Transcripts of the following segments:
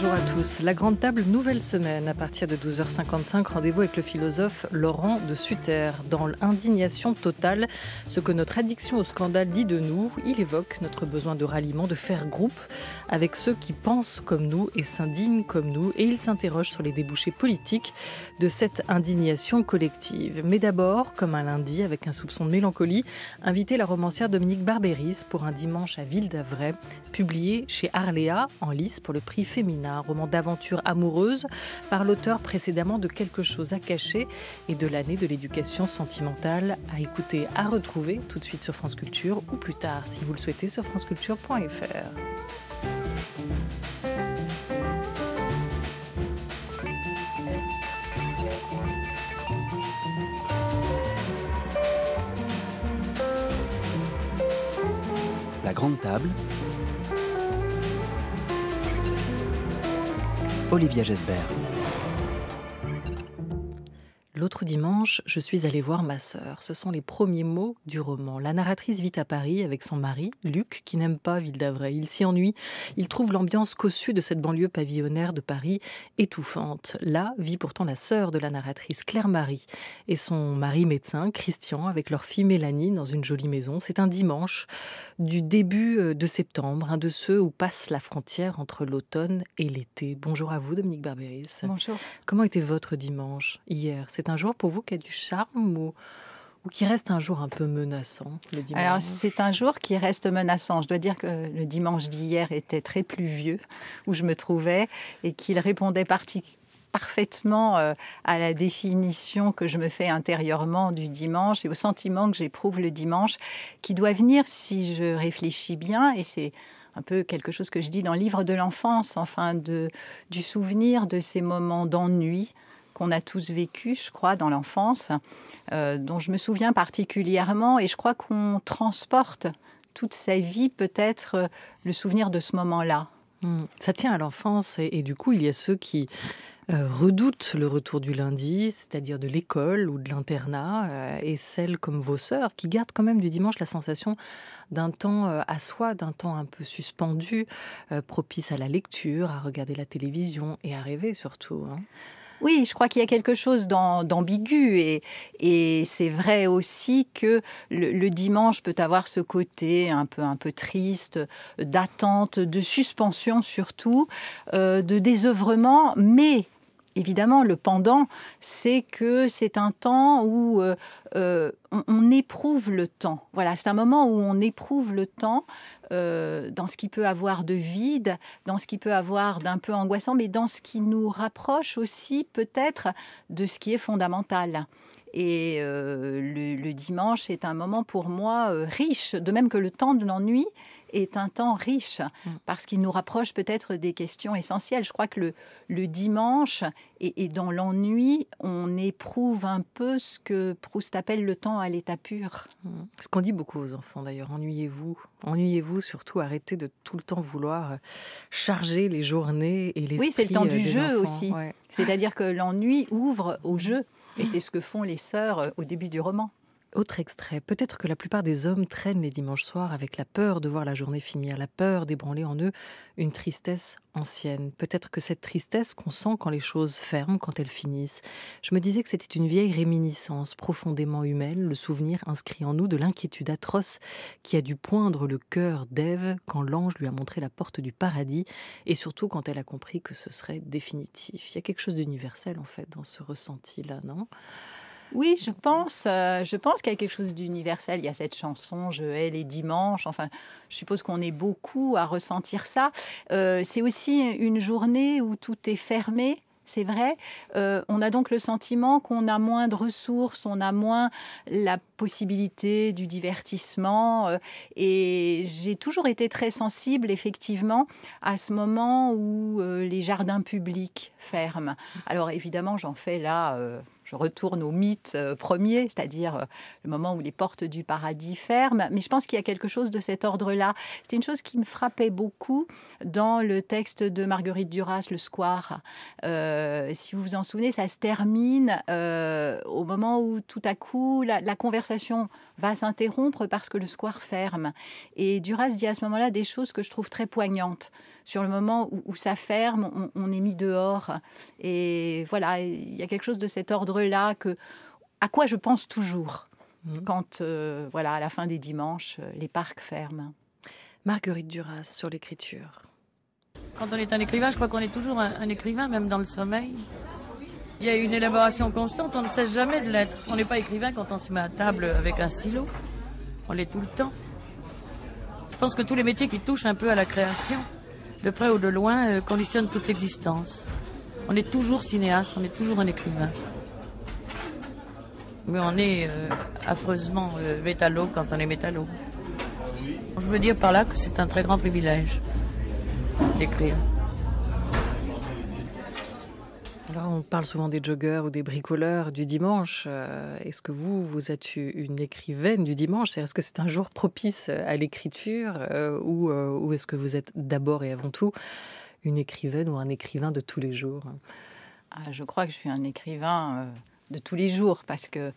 Bonjour à tous. La Grande Table, nouvelle semaine. À partir de 12h55, rendez-vous avec le philosophe Laurent de Sutter. Dans l'indignation totale, ce que notre addiction au scandale dit de nous, il évoque notre besoin de ralliement, de faire groupe avec ceux qui pensent comme nous et s'indignent comme nous. Et il s'interroge sur les débouchés politiques de cette indignation collective. Mais d'abord, comme un lundi, avec un soupçon de mélancolie, inviter la romancière Dominique Barberis pour un dimanche à Ville d'Avray, publié chez Arléa en lice pour le prix féminin un roman d'aventure amoureuse par l'auteur précédemment de Quelque chose à cacher et de l'année de l'éducation sentimentale à écouter, à retrouver tout de suite sur France Culture ou plus tard si vous le souhaitez sur franceculture.fr. La grande table Olivia Gesbert. L'autre dimanche, je suis allée voir ma sœur. Ce sont les premiers mots du roman. La narratrice vit à Paris avec son mari, Luc, qui n'aime pas Ville d'Avray. Il s'y ennuie. Il trouve l'ambiance cossue de cette banlieue pavillonnaire de Paris étouffante. Là vit pourtant la sœur de la narratrice, Claire-Marie, et son mari médecin, Christian, avec leur fille Mélanie dans une jolie maison. C'est un dimanche du début euh, de septembre, un hein, de ceux où passe la frontière entre l'automne et l'été. Bonjour à vous, Dominique Barberis. Bonjour. Comment était votre dimanche hier c'est un jour pour vous qui a du charme ou, qui reste un jour un peu menaçant Alors c'est un jour qui reste menaçant. Je dois dire que le dimanche d'hier était très pluvieux où je me trouvais et qu'il répondait parfaitement euh, à la définition que je me fais intérieurement du dimanche et au sentiment que j'éprouve le dimanche, qui doit venir si je réfléchis bien, et c'est un peu quelque chose que je dis dans le livre de l'enfance, enfin du souvenir de ces moments d'ennui, qu'on a tous vécu, je crois, dans l'enfance, euh, dont je me souviens particulièrement, et je crois qu'on transporte toute sa vie peut-être euh, le souvenir de ce moment-là. Hmm. Ça tient à l'enfance, et, du coup, il y a ceux qui euh, redoutent le retour du lundi, c'est-à-dire de l'école ou de l'internat, et celles comme vos sœurs qui gardent quand même du dimanche la sensation d'un temps à soi, d'un temps un peu suspendu, propice à la lecture, à regarder la télévision et à rêver surtout. Hein. Oui, je crois qu'il y a quelque chose d'ambigu et, c'est vrai aussi que le, dimanche peut avoir ce côté un peu, un peu triste, d'attente, de suspension surtout, euh, de désœuvrement, mais Évidemment, le pendant, c'est que c'est un temps où euh, euh, on, éprouve le temps. Voilà, c'est un moment où on éprouve le temps euh, dans ce qui peut avoir de vide, dans ce qui peut avoir d'un peu angoissant, mais dans ce qui nous rapproche aussi peut-être de ce qui est fondamental. Et le, dimanche est un moment pour moi riche, de même que le temps de l'ennui est un temps riche mm. parce qu'il nous rapproche peut-être des questions essentielles. Je crois que le, dimanche et, dans l'ennui, on éprouve un peu ce que Proust appelle le temps à l'état pur. Mm. Ce qu'on dit beaucoup aux enfants d'ailleurs, ennuyez-vous, ennuyez-vous surtout, arrêtez de tout le temps vouloir euh, charger les journées et les Oui, c'est le temps euh, du jeu aussi. C'est-à-dire que l'ennui ouvre au jeu. Et mm. c'est ce que font les sœurs euh, au début du roman. Autre extrait. Peut-être que la plupart des hommes traînent les dimanches soirs avec la peur de voir la journée finir, la peur d'ébranler en eux une tristesse ancienne. Peut-être que cette tristesse qu'on sent quand les choses ferment, quand elles finissent. Je me disais que c'était une vieille réminiscence profondément humaine, le souvenir inscrit en nous de l'inquiétude atroce qui a dû poindre le cœur d'Ève quand l'ange lui a montré la porte du paradis et surtout quand elle a compris que ce serait définitif. Il y a quelque chose d'universel en fait dans ce ressenti-là, non oui, je pense, euh, je pense qu'il y a quelque chose d'universel. Il y a cette chanson Je hais les dimanches. Enfin, je suppose qu'on est beaucoup à ressentir ça. Euh, c'est aussi une journée où tout est fermé c'est vrai. Euh, on a donc le sentiment qu'on a moins de ressources, on a moins la possibilité du divertissement. et j'ai toujours été très sensible, effectivement, à ce moment où les jardins publics ferment. Alors évidemment, j'en fais là je retourne au mythe euh, premier, c'est-à-dire euh, le moment où les portes du paradis ferment. Mais je pense qu'il y a quelque chose de cet ordre-là. C'était une chose qui me frappait beaucoup dans le texte de Marguerite Duras, Le Square. Euh, si vous vous en souvenez, ça se termine au moment où tout à coup la conversation va s'interrompre parce que le square ferme. Et Duras dit à ce moment-là des choses que je trouve très poignantes. Sur le moment où, ça ferme, on, est mis dehors. Et voilà, il y a quelque chose de cet ordre-là que à quoi je pense toujours mmh. quand, euh, voilà, à la fin des dimanches, euh, les parcs ferment. Marguerite Duras sur l'écriture. Quand on est un écrivain, je crois qu'on est toujours un écrivain, même dans le sommeil. Il y a une élaboration constante, on ne cesse jamais de l'être. On n'est pas écrivain quand on se met à table avec un stylo. On l'est tout le temps. Je pense que tous les métiers qui touchent un peu à la création, de près ou de loin, euh, conditionnent toute l'existence. On est toujours cinéaste, on est toujours un écrivain. Mais on est euh, affreusement euh, métallo quand on est métallo. Je veux dire par là que c'est un très grand privilège d'écrire. on parle souvent des joggeurs ou des bricoleurs du dimanche. Euh, est-ce que vous, vous êtes une écrivaine du dimanche Est-ce que c'est un jour propice euh, à l'écriture euh, ou, est-ce que vous êtes d'abord et avant tout une écrivaine ou un écrivain de tous les jours ah, Je crois que je suis un écrivain de tous les jours parce que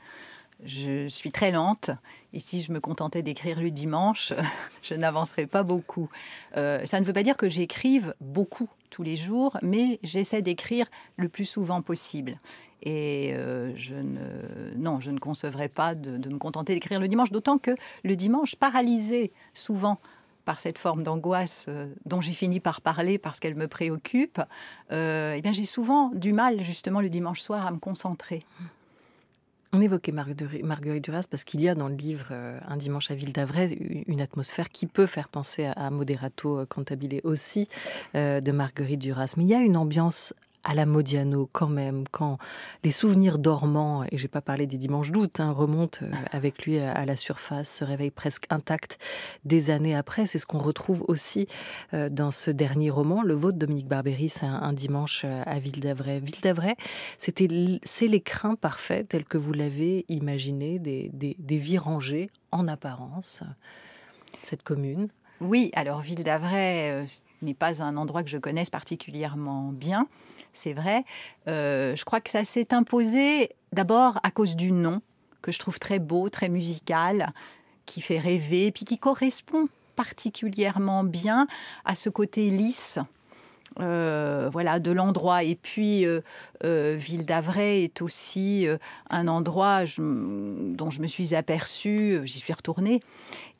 je suis très lente et si je me contentais d'écrire le dimanche, je n'avancerais pas beaucoup. ça ne veut pas dire que j'écrive beaucoup tous les jours, mais j'essaie d'écrire le plus souvent possible. Et euh, je ne, non, je ne concevrais pas de, me contenter d'écrire le dimanche, d'autant que le dimanche, paralysé souvent par cette forme d'angoisse euh, dont j'ai fini par parler parce qu'elle me préoccupe, euh, eh bien j'ai souvent du mal justement le dimanche soir à me concentrer. On évoquait Marguerite Duras parce qu'il y a dans le livre euh, Un dimanche à Ville d'Avray une atmosphère qui peut faire penser à Moderato euh, Cantabile aussi euh, de Marguerite Duras. Mais il y a une ambiance à la Modiano quand même, quand les souvenirs dormants, et j'ai pas parlé des dimanches d'août, hein, remontent euh, ah. avec lui euh, à la surface, se réveillent presque intacts des années après. C'est ce qu'on retrouve aussi euh, dans ce dernier roman, le vôtre, Dominique Barberis, un, dimanche à Ville d'Avray. Ville d'Avray, c'était, c'est l'écrin parfait tel que vous l'avez imaginé, des vies rangées en apparence, cette commune. Oui, alors Ville d'Avray euh, n'est pas un endroit que je connaisse particulièrement bien, c'est vrai. Euh, je crois que ça s'est imposé d'abord à cause du nom, que je trouve très beau, très musical, qui fait rêver, puis qui correspond particulièrement bien à ce côté lisse euh, voilà, de l'endroit. Et puis, euh, euh, Ville d'Avray est aussi un endroit dont je me suis aperçue, j'y suis retournée.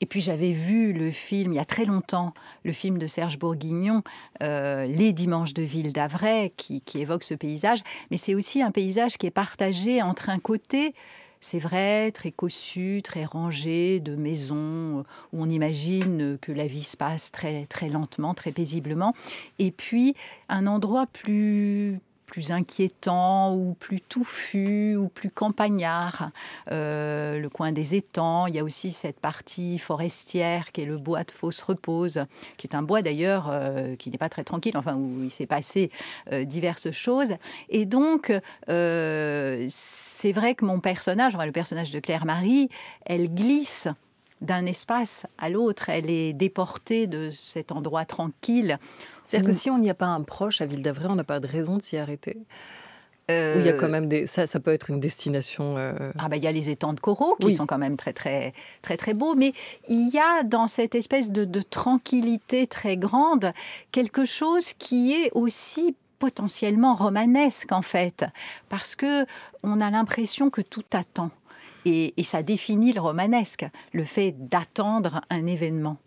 Et puis, j'avais vu le film, il y a très longtemps, le film de Serge Bourguignon, Les Dimanches de Ville d'Avray, qui évoque ce paysage. Mais c'est aussi un paysage qui est partagé entre un côté c'est vrai, très cossu, très rangé, de maisons euh, où on imagine euh, que la vie se passe très, très lentement, très paisiblement. Et puis, un endroit plus plus inquiétant ou plus touffu ou plus campagnard. Euh, le coin des étangs, il y a aussi cette partie forestière qui est le bois de fausse repose, qui est un bois d'ailleurs qui n'est pas très tranquille, enfin où il s'est passé diverses choses. Et donc, c'est c'est vrai que mon personnage, le personnage de Claire-Marie, elle glisse d'un espace à l'autre. Elle est déportée de cet endroit tranquille. C'est-à-dire que si on n'y a pas un proche à Ville d'Avray, on n'a pas de raison de s'y arrêter. Euh, il y a quand même des ça, ça peut être une destination. Euh, ah bah, il y a les étangs de coraux qui sont quand même très très très très beaux, mais il y a dans cette espèce de, de tranquillité très grande quelque chose qui est aussi potentiellement romanesque en fait, parce que on a l'impression que tout attend. Et, et ça définit le romanesque, le fait d'attendre un événement.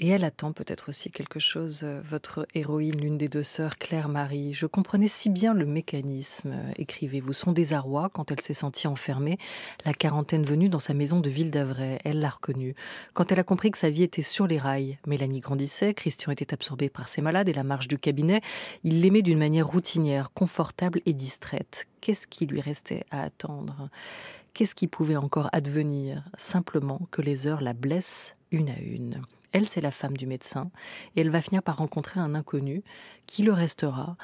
Et elle attend peut-être aussi quelque chose, euh, votre héroïne, l'une des deux sœurs, Claire-Marie. Je comprenais si bien le mécanisme, euh, écrivez-vous, son désarroi quand elle s'est sentie enfermée, la quarantaine venue dans sa maison de Ville d'Avray. Elle l'a reconnue. Quand elle a compris que sa vie était sur les rails, Mélanie grandissait, Christian était absorbé par ses malades et la marche du cabinet, il l'aimait d'une manière routinière, confortable et distraite. Qu'est-ce qui lui restait à attendre Qu'est-ce qui pouvait encore advenir Simplement que les heures la blessent une à une. Elle, c'est la femme du médecin. Et elle va finir par rencontrer un inconnu qui le restera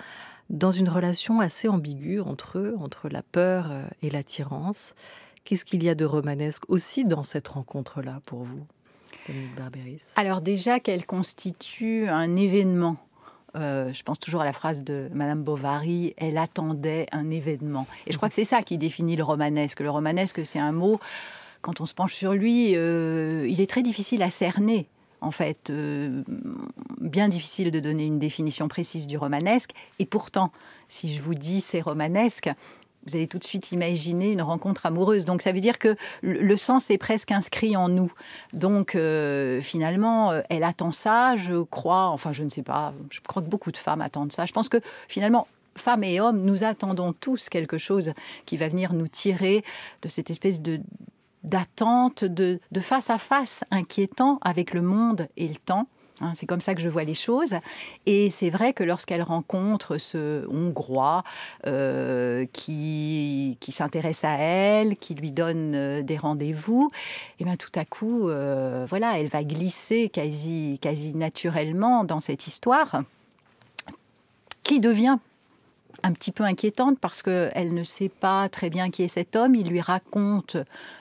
dans une relation assez ambiguë entre eux, entre la peur euh, et l'attirance. Qu'est-ce qu'il y a de romanesque aussi dans cette rencontre-là pour vous, Dominique Barberis Alors déjà qu'elle constitue un événement. Euh, je pense toujours à la phrase de Madame Bovary, elle attendait un événement. Et je crois que c'est ça qui définit le romanesque. Le romanesque, c'est un mot, quand on se penche sur lui, euh, il est très difficile à cerner en fait, euh, bien difficile de donner une définition précise du romanesque. Et pourtant, si je vous dis c'est romanesque, vous allez tout de suite imaginer une rencontre amoureuse. Donc ça veut dire que le sens est presque inscrit en nous. Donc euh, finalement, euh, elle attend ça, je crois, enfin je ne sais pas, je crois que beaucoup de femmes attendent ça. Je pense que finalement, femmes et hommes, nous attendons tous quelque chose qui va venir nous tirer de cette espèce de d'attente, de, face à face inquiétant avec le monde et le temps. Hein. c'est comme ça que je vois les choses. Et c'est vrai que lorsqu'elle rencontre ce Hongrois euh, qui, s'intéresse à elle, qui lui donne euh, des rendez-vous, et eh bien tout à coup, euh, voilà, elle va glisser quasi, quasi naturellement dans cette histoire qui devient un petit peu inquiétante parce qu'elle ne sait pas très bien qui est cet homme. Il lui raconte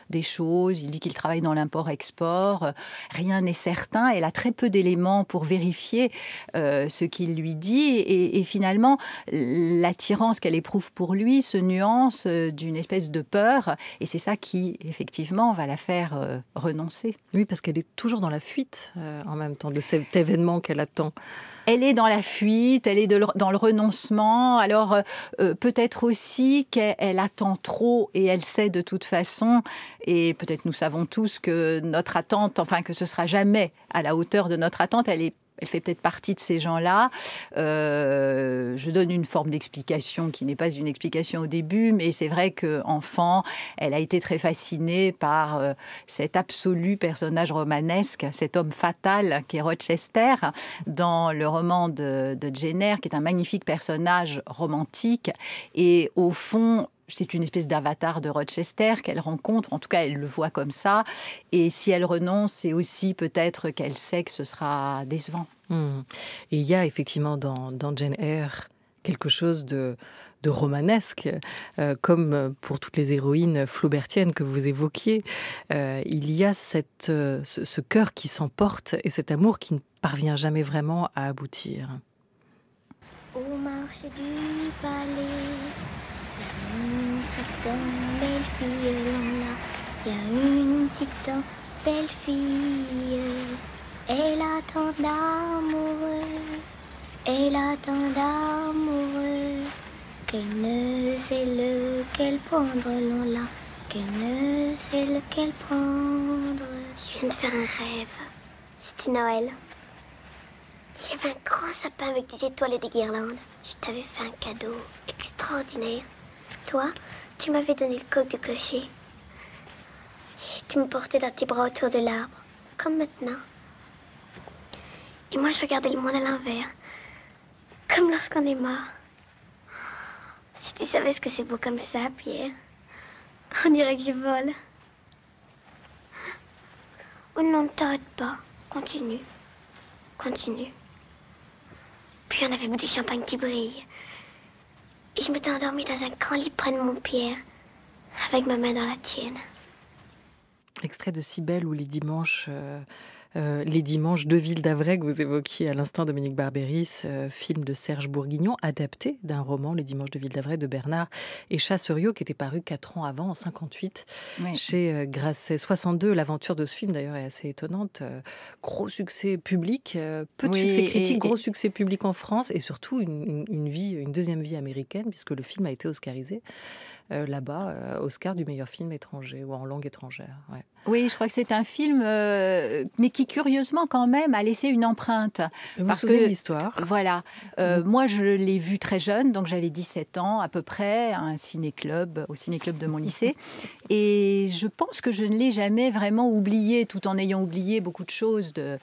des choses, il dit qu'il travaille dans l'import-export, euh, rien n'est certain, elle a très peu d'éléments pour vérifier euh, ce qu'il lui dit, et, finalement, l'attirance qu'elle éprouve pour lui se nuance euh, d'une espèce de peur, et c'est ça qui, effectivement, va la faire renoncer. Oui, parce qu'elle est toujours dans la fuite en même temps de cet événement qu'elle attend. Elle est dans la fuite, elle est dans le renoncement. Alors peut-être aussi qu'elle attend trop et elle sait de toute façon et peut-être nous savons tous que notre attente, enfin que ce sera jamais à la hauteur de notre attente, elle est elle fait peut-être partie de ces gens-là. Euh, je donne une forme d'explication qui n'est pas une explication au début, mais c'est vrai qu'enfant, elle a été très fascinée par euh, cet absolu personnage romanesque, cet homme fatal qui est Rochester, dans le roman de, de Jenner, qui est un magnifique personnage romantique. Et au fond, c'est une espèce d'avatar de Rochester qu'elle rencontre, en tout cas elle le voit comme ça, et si elle renonce, c'est aussi peut-être qu'elle sait que ce sera décevant. Hmm. il y a effectivement dans, Jane Eyre quelque chose de, romanesque, euh, comme pour toutes les héroïnes flaubertiennes que vous évoquiez. Euh, il y a cette, euh, ce, ce cœur qui s'emporte et cet amour qui ne parvient jamais vraiment à aboutir. Au marché du palais dans belle fille, il y a une petite belle fille. Elle attend d'amoureux, elle attend d'amoureux, qu'elle ne sait lequel prendre, l'on l'a, qu'elle ne sait lequel prendre. Je viens de faire un rêve, c'était Noël. Il y avait un grand sapin avec des étoiles et des guirlandes. Je t'avais fait un cadeau extraordinaire. Toi, tu m'avais donné le coq de clocher. tu me portais dans tes bras autour de l'arbre, comme maintenant. Et moi, je regardais le monde à l'envers, comme lorsqu'on est mort. Si tu savais ce que c'est beau comme ça, Pierre, on dirait que je vole. Oh non, ne t'arrête pas. Continue. Continue. Puis on avait bu du champagne qui brille et je m'étais endormie dans un grand lit près de mon pierre, avec ma main dans la tienne. Extrait de Si belle où les dimanches. Euh, euh, Les Dimanches de Ville d'Avray que vous évoquiez à l'instant, Dominique Barberis, euh, film de Serge Bourguignon, adapté d'un roman, Les Dimanches de Ville d'Avray de Bernard et Chasseriot, qui était paru quatre ans avant, en 58, chez euh, Grasset. 62, l'aventure de ce film d'ailleurs est assez étonnante. gros succès public, peu de succès critique, gros succès public en France et surtout une, vie, une deuxième vie américaine, puisque le film a été oscarisé euh, là-bas, euh, Oscar du meilleur film étranger ou en langue étrangère. Oui, je crois que c'est un film, euh, mais qui curieusement quand même a laissé une empreinte. Vous parce que l'histoire. Voilà. Moi, je l'ai vu très jeune, donc j'avais 17 ans à peu près, un ciné au ciné-club de mon lycée. Et je pense que je ne l'ai jamais vraiment oublié, tout en ayant oublié beaucoup de choses de,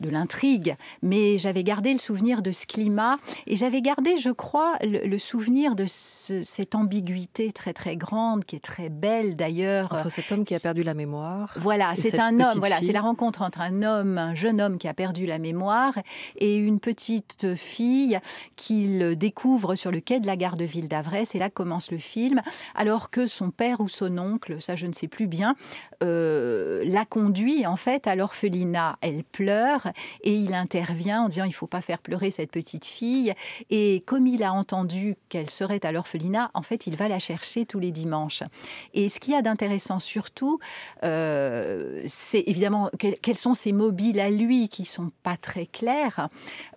l'intrigue. Mais j'avais gardé le souvenir de ce climat et j'avais gardé, je crois, le, souvenir de cette ambiguïté très très grande, qui est très belle d'ailleurs. Entre cet homme qui a perdu la mémoire. Voilà, c'est un homme. Voilà, c'est la rencontre entre un homme, un jeune homme qui a perdu la mémoire, et une petite fille qu'il découvre sur le quai de la gare de Ville d'Avresse Et là commence le film, alors que son père ou son oncle, ça je ne sais plus bien, euh, la conduit en fait à l'orphelinat. Elle pleure et il intervient en disant il faut pas faire pleurer cette petite fille. Et comme il a entendu qu'elle serait à l'orphelinat, en fait il va la chercher tous les dimanches. Et ce qu'il y a d'intéressant surtout, euh, c'est évidemment quels sont ces mobiles à lui qui sont pas très clairs.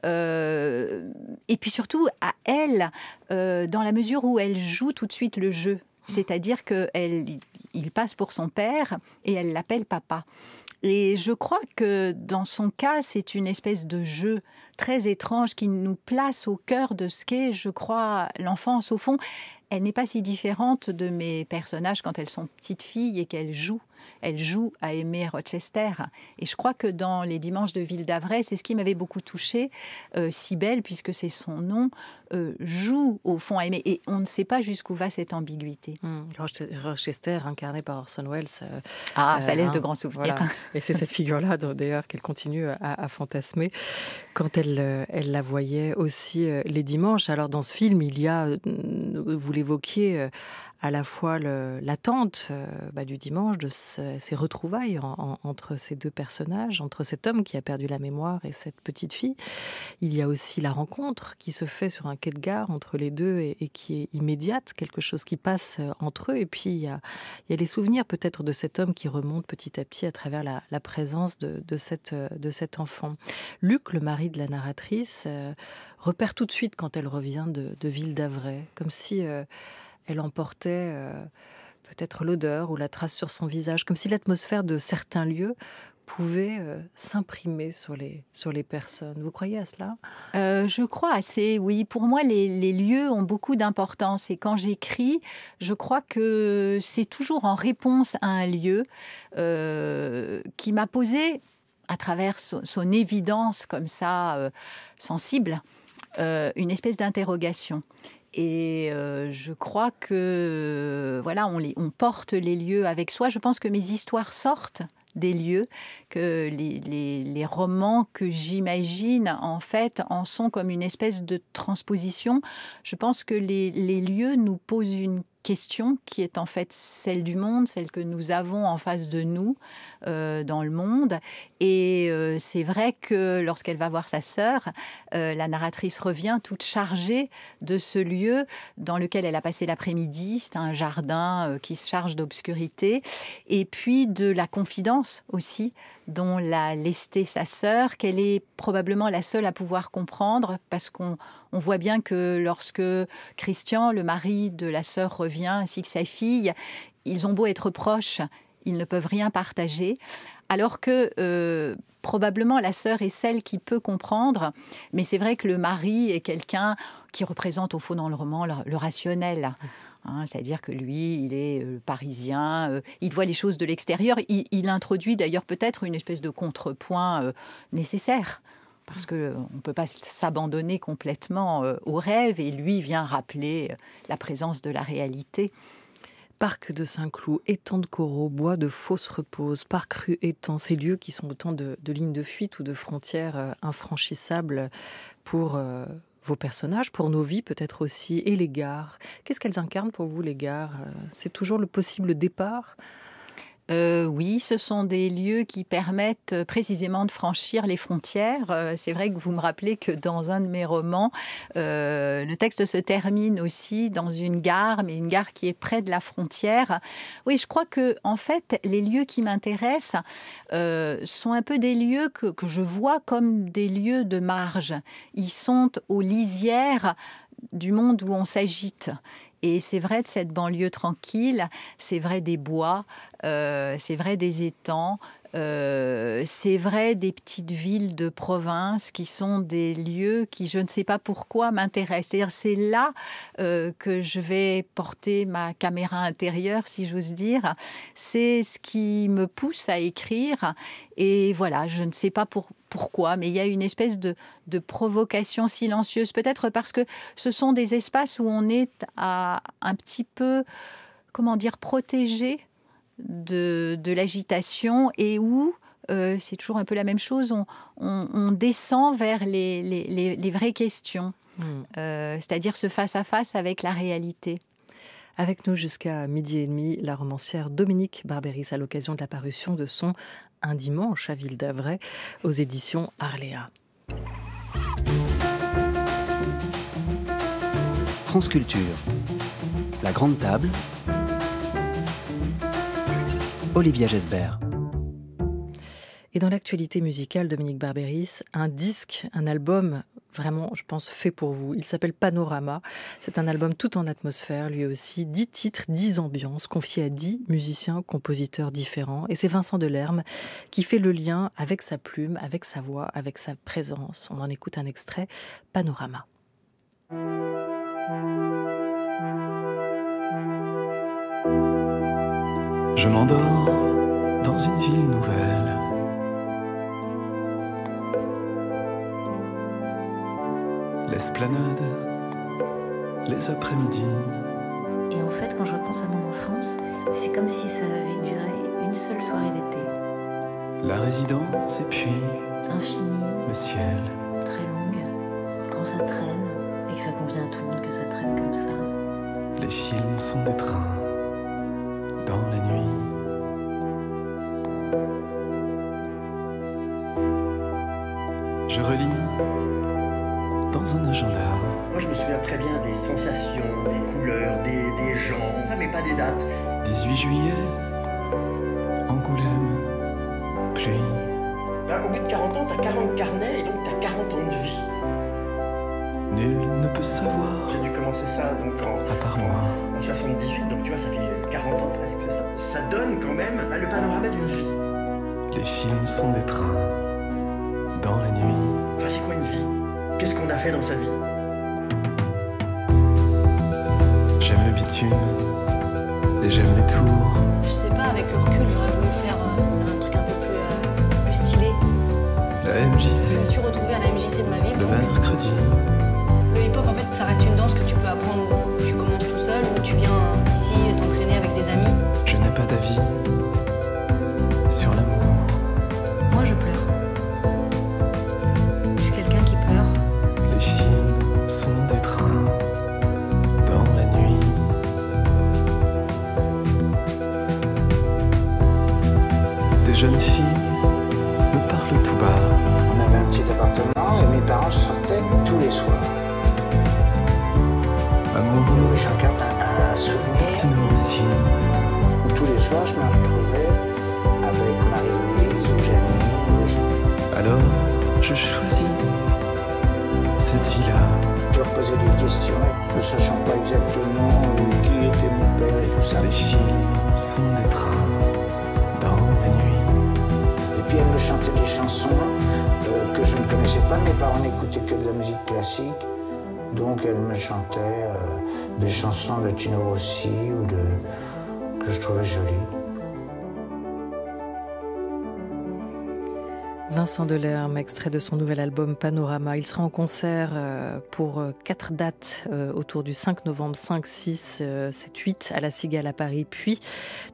Euh, et puis surtout à elle, euh, dans la mesure où elle joue tout de suite le jeu. C'est-à-dire qu'elle il passe pour son père et elle l'appelle papa. Et je crois que dans son cas, c'est une espèce de jeu très étrange qui nous place au cœur de ce qu'est, je crois, l'enfance. Au fond, elle n'est pas si différente de mes personnages quand elles sont petites filles et qu'elles jouent elle joue à aimer Rochester. Et je crois que dans les dimanches de Ville d'Avray, c'est ce qui m'avait beaucoup touchée. Sibelle, euh, puisque c'est son nom, euh, joue au fond à aimer. Et on ne sait pas jusqu'où va cette ambiguïté. Hmm. Rochester, incarné par Orson Welles. Euh, ah, ça laisse de hein. grands souvenirs. Et c'est cette figure-là, d'ailleurs, qu'elle continue à, fantasmer quand elle la voyait aussi les dimanches. Alors, dans ce film, il y a, vous l'évoquiez, à la fois l'attente euh, bah, du dimanche, de ces retrouvailles entre ces deux personnages, entre cet homme qui a perdu la mémoire et cette petite fille. Il y a aussi la rencontre qui se fait sur un quai de gare entre les deux et, qui est immédiate, quelque chose qui passe euh, entre eux. Et puis il y a, les souvenirs peut-être de cet homme qui remonte petit à petit à travers la, présence de, cette, euh, de cet enfant. Luc, le mari de la narratrice, repère tout de suite quand elle revient de, Ville d'Avray, comme si elle emportait euh, peut-être l'odeur ou la trace sur son visage, comme si l'atmosphère de certains lieux pouvait euh, s'imprimer sur les, sur les personnes. Vous croyez à cela euh, Je crois assez, oui. Pour moi, les, lieux ont beaucoup d'importance. Et quand j'écris, je crois que c'est toujours en réponse à un lieu qui m'a posé, à travers son évidence comme ça, sensible, une espèce d'interrogation. Et euh, je crois que voilà, on, porte les lieux avec soi. Je pense que mes histoires sortent des lieux, que les, romans que j'imagine, en fait, en sont comme une espèce de transposition. Je pense que les, les lieux nous posent une question qui est en fait celle du monde, celle que nous avons en face de nous euh, dans le monde. Et euh, c'est vrai que lorsqu'elle va voir sa sœur, euh, la narratrice revient toute chargée de ce lieu dans lequel elle a passé l'après-midi. C'est un jardin qui se charge d'obscurité et puis de la confidence aussi dont l'a lesté sa sœur, qu'elle est probablement la seule à pouvoir comprendre, parce qu'on voit bien que lorsque Christian, le mari de la sœur, revient, ainsi que sa fille, ils ont beau être proches, ils ne peuvent rien partager, alors que euh, probablement la sœur est celle qui peut comprendre, mais c'est vrai que le mari est quelqu'un qui représente au fond dans le roman le rationnel. Hein, c'est-à-dire que lui, il est euh, parisien, euh, il voit les choses de l'extérieur. Il, introduit d'ailleurs peut-être une espèce de contrepoint euh, nécessaire. Parce qu'on ne peut pas s'abandonner complètement au rêve, et lui vient rappeler la présence de la réalité. Parc de Saint-Cloud, étang de coraux, bois de Fausse Repose, parc rue étang, ces lieux qui sont autant de, de lignes de fuite ou de frontières infranchissables pour, vos personnages, pour nos vies peut-être aussi, et les gares. Qu'est-ce qu'elles incarnent pour vous, les gares euh, C'est toujours le possible départ euh, oui, ce sont des lieux qui permettent euh, précisément de franchir les frontières. Euh, c'est vrai que vous me rappelez que dans un de mes romans, le texte se termine aussi dans une gare, mais une gare qui est près de la frontière. Oui, je crois que en fait, les lieux qui m'intéressent sont un peu des lieux que, que je vois comme des lieux de marge. Ils sont aux lisières du monde où on s'agite. Et c'est vrai de cette banlieue tranquille, c'est vrai des bois, euh, c'est vrai des étangs, euh, c'est vrai des petites villes de province qui sont des lieux qui, je ne sais pas pourquoi, m'intéressent. cest là euh, que je vais porter ma caméra intérieure, si j'ose dire. C'est ce qui me pousse à écrire. Et voilà, je ne sais pas pourquoi pourquoi, mais il y a une espèce de, provocation silencieuse, peut-être parce que ce sont des espaces où on est à un petit peu, comment dire, protégé de, l'agitation et où euh, c'est toujours un peu la même chose, on, descend vers les, vraies questions, hmm. euh, c'est-à-dire se face à -face avec la réalité. Avec nous jusqu'à midi et demi, la romancière Dominique Barberis à l'occasion de la parution de son Un dimanche à Ville d'Avray aux éditions Arléa. France Culture, La Grande Table, Olivia Gesbert. Et dans l'actualité musicale, Dominique Barberis, un disque, un album vraiment, je pense, fait pour vous. Il s'appelle Panorama. C'est un album tout en atmosphère, lui aussi. Dix titres, dix ambiances, confiés à dix musiciens, compositeurs différents. Et c'est Vincent Delerme qui fait le lien avec sa plume, avec sa voix, avec sa présence. On en écoute un extrait, Panorama. Je m'endors dans une ville nouvelle l'esplanade, les après-midi. Et en fait, quand je repense à mon enfance, c'est comme si ça avait duré une seule soirée d'été. La résidence et puis... Infini. Le ciel. Très longue. Quand ça traîne, et que ça convient à tout le monde que ça traîne comme ça. Les films sont des trains. 18 juillet, Angoulême, pluie. au bout de 40 ans, t'as 40 carnets et donc t'as 40 ans de vie. Nul ne peut savoir. J'ai dû commencer ça donc en. À part moi. En 78, donc tu vois, ça fait 40 ans presque, c'est ça. Ça donne quand même le panorama d'une vie. Les films sont des trains. Dans la nuit. Enfin, c'est quoi une vie Qu'est-ce qu'on a fait dans sa vie J'aime le bitume et j'aime les tours. Je sais pas, avec le recul, j'aurais voulu faire euh, un truc un peu plus, euh, stylé. La MJC. Je me suis retrouvée à la MJC de ma ville. Le mercredi. Le hip-hop, en fait, ça reste une danse que tu peux apprendre. Tu commences tout seul ou tu viens euh, ici t'entraîner avec des amis. Je n'ai pas d'avis. fille me parle tout bas. On avait un petit appartement et mes parents sortaient tous les soirs. Amoureux J'en un, souvenir. aussi. Tous les soirs, je me retrouvais avec Marie-Louise ou Janine. Alors, je choisis cette vie là Je leur posais des questions, ne sachant pas exactement euh, qui était mon père et tout ça. Les filles sont des puis elle me chantait des chansons euh, que je ne connaissais pas. Mes parents n'écoutaient que de la musique classique. Donc elle me chantait euh, des chansons de Tino Rossi ou de que je trouvais jolies. Vincent Delerme, extrait de son nouvel album Panorama. Il sera en concert euh, pour euh, quatre dates euh, autour du 5 novembre, 5, 6, 7, 8 à la Cigale à Paris, puis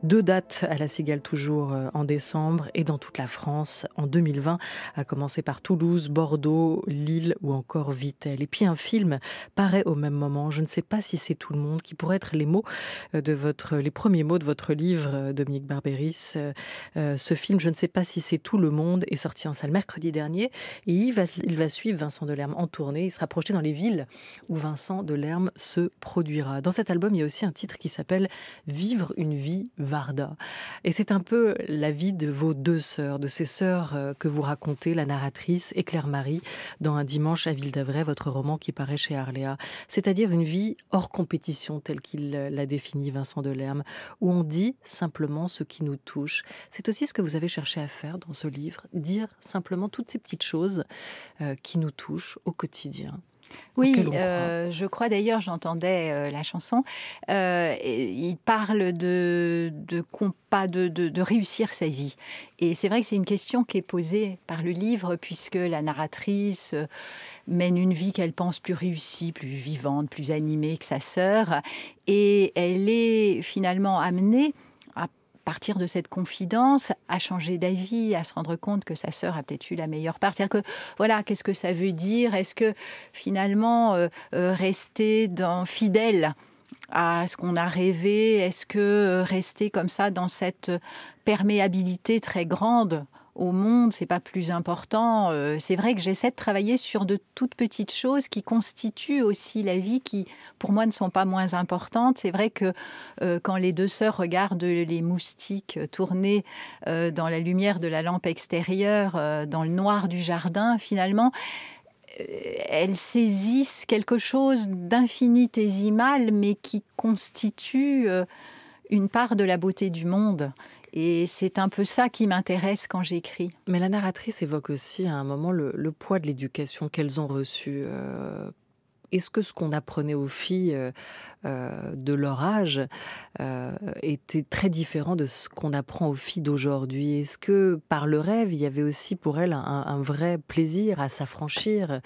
deux dates à la Cigale toujours en décembre et dans toute la France en 2020, à commencer par Toulouse, Bordeaux, Lille ou encore Vittel. Et puis un film paraît au même moment, je ne sais pas si c'est tout le monde, qui pourrait être les mots de votre, les premiers mots de votre livre, Dominique Barberis. Ce film, je ne sais pas si c'est tout le monde, est sorti mercredi dernier. Et il va, il va suivre Vincent Delerme en tournée. Il sera projeté dans les villes où Vincent Delerme se produira. Dans cet album, il y a aussi un titre qui s'appelle Vivre une vie Varda. Et c'est un peu la vie de vos deux sœurs, de ces sœurs euh, que vous racontez, la narratrice et Claire-Marie, dans Un dimanche à Ville d'Avray, votre roman qui paraît chez Arléa. C'est-à-dire une vie hors compétition, telle qu'il euh, l'a définie Vincent Delerme, où on dit simplement ce qui nous touche. C'est aussi ce que vous avez cherché à faire dans ce livre, dire simplement toutes ces petites choses euh, qui nous touchent au quotidien. Oui, euh, je crois d'ailleurs, j'entendais euh, la chanson. il parle de, de, de, réussir sa vie. Et c'est vrai que c'est une question qui est posée par le livre, puisque la narratrice mène une vie qu'elle pense plus réussie, plus vivante, plus animée que sa sœur. Et elle est finalement amenée partir de cette confidence, à changer d'avis, à se rendre compte que sa sœur a peut-être eu la meilleure part. C'est-à-dire que, voilà, qu'est-ce que ça veut dire Est-ce que finalement, euh, euh, rester dans, fidèle à ce qu'on a rêvé Est-ce que euh, rester comme ça dans cette perméabilité très grande au monde, c'est pas plus important. Euh, c'est vrai que j'essaie de travailler sur de toutes petites choses qui constituent aussi la vie, qui pour moi ne sont pas moins importantes. C'est vrai que euh, quand les deux sœurs regardent les moustiques tourner euh, dans la lumière de la lampe extérieure, dans le noir du jardin, finalement, elles saisissent quelque chose d'infinitésimal, mais qui constitue une part de la beauté du monde. Et c'est un peu ça qui m'intéresse quand j'écris. Mais la narratrice évoque aussi à un moment le, poids de l'éducation qu'elles ont reçue. Est-ce euh, que ce qu'on apprenait aux filles euh, euh, de leur âge était très différent de ce qu'on apprend aux filles d'aujourd'hui Est-ce que par le rêve, il y avait aussi pour elles un, un vrai plaisir à s'affranchir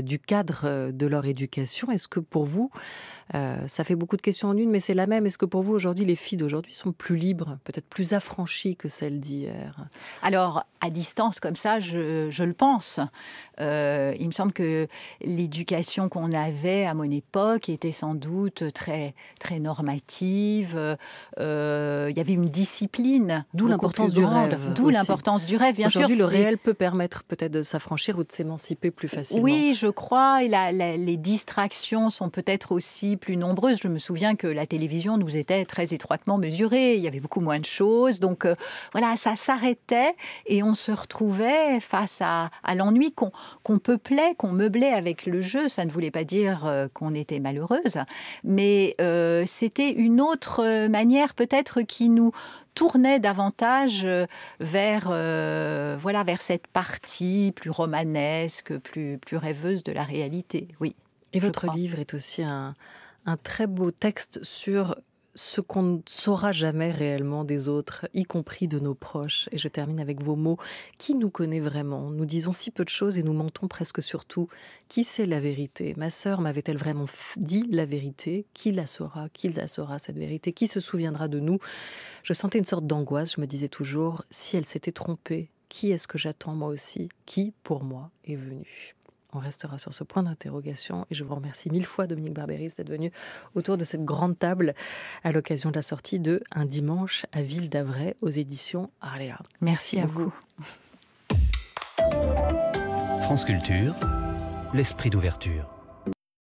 du cadre de leur éducation Est-ce que pour vous, euh, ça fait beaucoup de questions en une, mais c'est la même. Est-ce que pour vous, aujourd'hui, les filles d'aujourd'hui sont plus libres, peut-être plus affranchies que celles d'hier Alors, à distance, comme ça, je, le pense. Euh, il me semble que l'éducation qu'on avait à mon époque était sans doute très, très normative. Euh, il y avait une discipline. D'où l'importance du rêve. D'où l'importance du rêve, bien sûr. Aujourd'hui, le réel peut permettre peut-être de s'affranchir ou de s'émanciper plus facilement. Oui, je crois. Et les distractions sont peut-être aussi plus nombreuses. Je me souviens que la télévision nous était très étroitement mesurée, il y avait beaucoup moins de choses. Donc euh, voilà, ça s'arrêtait et on se retrouvait face à, l'ennui qu'on peuplait, qu'on meublait avec le jeu. Ça ne voulait pas dire euh, qu'on était malheureuse, mais euh, c'était une autre manière peut-être qui nous tournait davantage vers voilà vers cette partie plus romanesque, plus plus rêveuse de la réalité. Oui. Et votre livre est aussi un, un très beau texte sur ce qu'on ne saura jamais réellement des autres, y compris de nos proches. Et je termine avec vos mots. Qui nous connaît vraiment Nous disons si peu de choses et nous mentons presque surtout. Qui sait la vérité Ma sœur m'avait-elle vraiment dit la vérité Qui la saura Qui la saura cette vérité Qui se souviendra de nous Je sentais une sorte d'angoisse. Je me disais toujours, si elle s'était trompée, qui est-ce que j'attends moi aussi Qui, pour moi, est venu on restera sur ce point d'interrogation. Et je vous remercie mille fois, Dominique Barberis, d'être venu autour de cette grande table à l'occasion de la sortie de Un dimanche à Ville d'Avray aux éditions Arléa. Merci, à vous. France Culture, l'esprit d'ouverture.